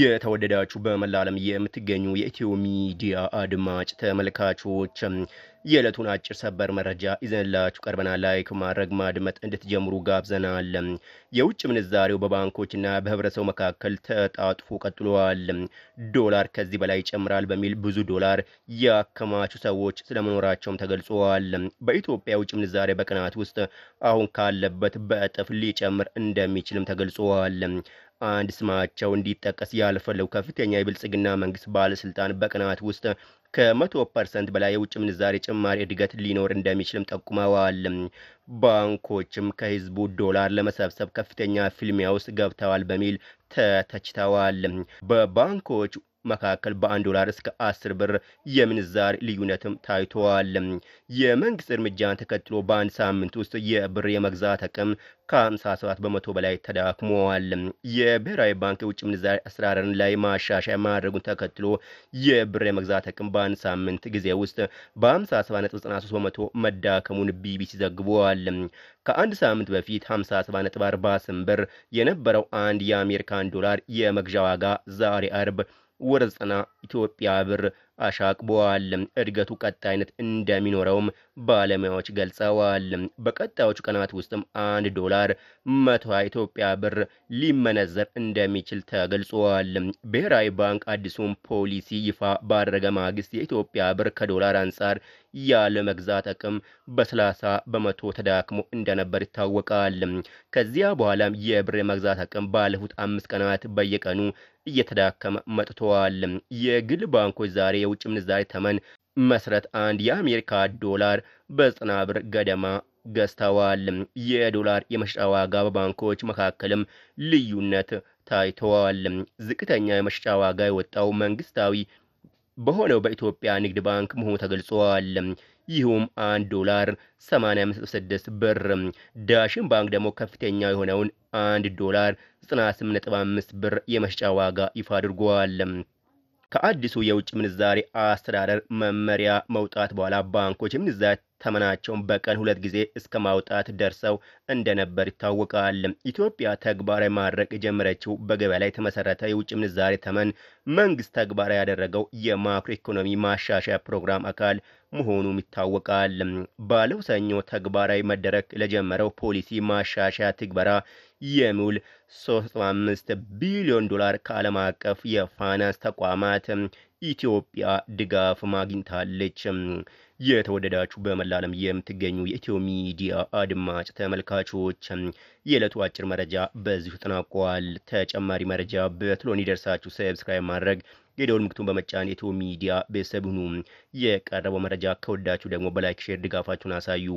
የተወደዳችሁ በመላ ዓለም የምትገኙ የኢትዮ ሚዲያ አድማጭ ተመልካቾች የዕለቱን አጭር ሰበር መረጃ ይዘንላችሁ ቀርበናል። ላይክ ማድረግ ማድመጥ እንድትጀምሩ ጋብዘናል። የውጭ ምንዛሬው በባንኮችና በህብረተሰቡ መካከል ተጣጥፎ ቀጥሏል። ዶላር ከዚህ በላይ ይጨምራል በሚል ብዙ ዶላር ያከማቹ ሰዎች ስለመኖራቸውም ተገልጿል። በኢትዮጵያ የውጭ ምንዛሬ በቀናት ውስጥ አሁን ካለበት በእጥፍ ሊጨምር እንደሚችልም ተገልጿል። አንድ ስማቸው እንዲጠቀስ ያልፈለጉ ከፍተኛ የብልጽግና መንግስት ባለስልጣን በቀናት ውስጥ ከመቶ ፐርሰንት በላይ የውጭ ምንዛሬ ጭማሪ እድገት ሊኖር እንደሚችልም ጠቁመዋል። ባንኮችም ከህዝቡ ዶላር ለመሰብሰብ ከፍተኛ ፍልሚያ ውስጥ ገብተዋል በሚል ተተችተዋል። በባንኮች መካከል በአንድ ዶላር እስከ 10 ብር የምንዛር ልዩነትም ታይተዋል። የመንግስት እርምጃን ተከትሎ በአንድ ሳምንት ውስጥ የብር የመግዛት አቅም ከ57 በመቶ በላይ ተዳክመዋል። የብሔራዊ ባንክ የውጭ ምንዛሪ አሰራርን ላይ ማሻሻያ ማድረጉን ተከትሎ የብር የመግዛት አቅም በአንድ ሳምንት ጊዜ ውስጥ በ57.93 በመቶ መዳከሙን ቢቢሲ ዘግቧል። ከአንድ ሳምንት በፊት 57.48 ብር የነበረው አንድ የአሜሪካን ዶላር የመግዣ ዋጋ ዛሬ አርብ ወደ ኢትዮጵያ ብር አሻቅቧል። እድገቱ ቀጣይነት እንደሚኖረውም ባለሙያዎች ገልጸዋል። በቀጣዮቹ ቀናት ውስጥም አንድ ዶላር መቶ ኢትዮጵያ ብር ሊመነዘር እንደሚችል ተገልጿል። ብሔራዊ ባንክ አዲሱን ፖሊሲ ይፋ ባደረገ ማግስት የኢትዮጵያ ብር ከዶላር አንጻር ያለ መግዛት አቅም በሰላሳ በመቶ ተዳክሞ እንደነበር ይታወቃል። ከዚያ በኋላም የብር የመግዛት አቅም ባለፉት አምስት ቀናት በየቀኑ እየተዳከመ መጥተዋል። የግል ባንኮች ዛሬ የውጭ ምንዛሬ ተመን መሰረት አንድ የአሜሪካ ዶላር በዘጠና ብር ገደማ ገዝተዋል። የዶላር የመሸጫ ዋጋ በባንኮች መካከልም ልዩነት ታይተዋል። ዝቅተኛ የመሸጫ ዋጋ የወጣው መንግስታዊ በሆነው በኢትዮጵያ ንግድ ባንክ መሆኑ ተገልጿል። ይህውም አንድ ዶላር 85.6 ብር፣ ዳሽን ባንክ ደግሞ ከፍተኛ የሆነውን አንድ ዶላር 98.5 ብር የመሸጫ ዋጋ ይፋ አድርጓል። ከአዲሱ የውጭ ምንዛሬ አስተዳደር መመሪያ መውጣት በኋላ ባንኮች የምንዛሬ ተመናቸውን በቀን ሁለት ጊዜ እስከ ማውጣት ደርሰው እንደነበር ይታወቃል። ኢትዮጵያ ተግባራዊ ማድረግ የጀመረችው በገበያ ላይ የተመሰረተ የውጭ ምንዛሬ ተመን መንግስት ተግባራዊ ያደረገው የማክሮ ኢኮኖሚ ማሻሻያ ፕሮግራም አካል መሆኑም ይታወቃል። ባለው ሰኞ ተግባራዊ መደረግ ለጀመረው ፖሊሲ ማሻሻያ ትግበራ የሚውል 35 ቢሊዮን ዶላር ከዓለም አቀፍ የፋይናንስ ተቋማት ኢትዮጵያ ድጋፍ ማግኝታለች። የተወደዳችሁ በመላ ዓለም የምትገኙ የኢትዮ ሚዲያ አድማጭ ተመልካቾች የዕለቱ አጭር መረጃ በዚሁ ተጠናቋል። ተጨማሪ መረጃ በትሎን ይደርሳችሁ ሰብስክራይብ ማድረግ የደውል ምልክቱን በመጫን የኢትዮ ሚዲያ ቤተሰብ ሁኑ። የቀረበው መረጃ ከወዳችሁ ደግሞ በላይክ ሼር ድጋፋችሁን አሳዩ።